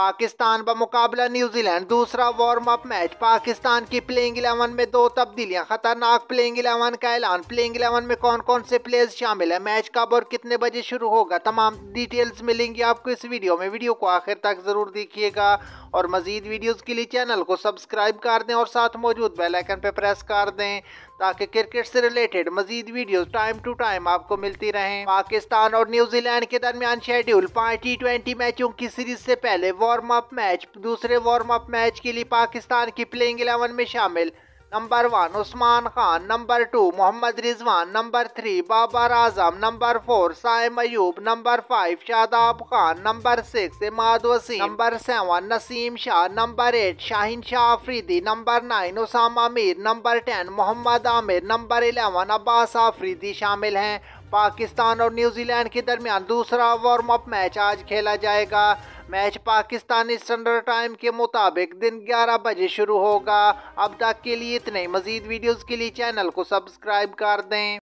पाकिस्तान बमुकाबला न्यूजीलैंड दूसरा warm up match Pakistan की प्लेइंग इलेवन में दो तब्दीलियां खतरनाक प्लेइंग इलेवन का ऐलान प्लेइंग इलेवन में कौन कौन से प्लेयर्स शामिल है मैच कब और कितने बजे शुरू होगा तमाम डिटेल्स मिलेंगी आपको इस वीडियो में वीडियो को आखिर तक ज़रूर देखिएगा और मजीद वीडियोज़ के लिए चैनल को सब्सक्राइब कर दें और साथ मौजूद बेलाइकन पर प्रेस कर दें ताकि क्रिकेट से रिलेटेड मजीद वीडियोस टाइम टू टाइम आपको मिलती रहें पाकिस्तान और न्यूजीलैंड के दरमियान शेड्यूल पाँच टी ट्वेंटी मैचों की सीरीज से पहले वो वार्म अप मैच दूसरे वार्म अप मैच के लिए पाकिस्तान की प्लेइंग एलेवन में शामिल number one Usman Khan number two Mohammad Rizwan number three Babar Azam number four Saim Ayub number five Shadab Khan number six Imad Wasim number seven Naseem Shah number eight Shaheen Shah Afridi number nine Usama Mir number ten Mohammad Amir number eleven Abbas Afridi शामिल हैं पाकिस्तान और न्यूजीलैंड के दरमियान दूसरा वार्म अप मैच आज खेला जाएगा मैच पाकिस्तानी स्टैंडर्ड टाइम के मुताबिक दिन 11 बजे शुरू होगा अब तक के लिए इतने मजीद वीडियोज़ के लिए चैनल को सब्सक्राइब कर दें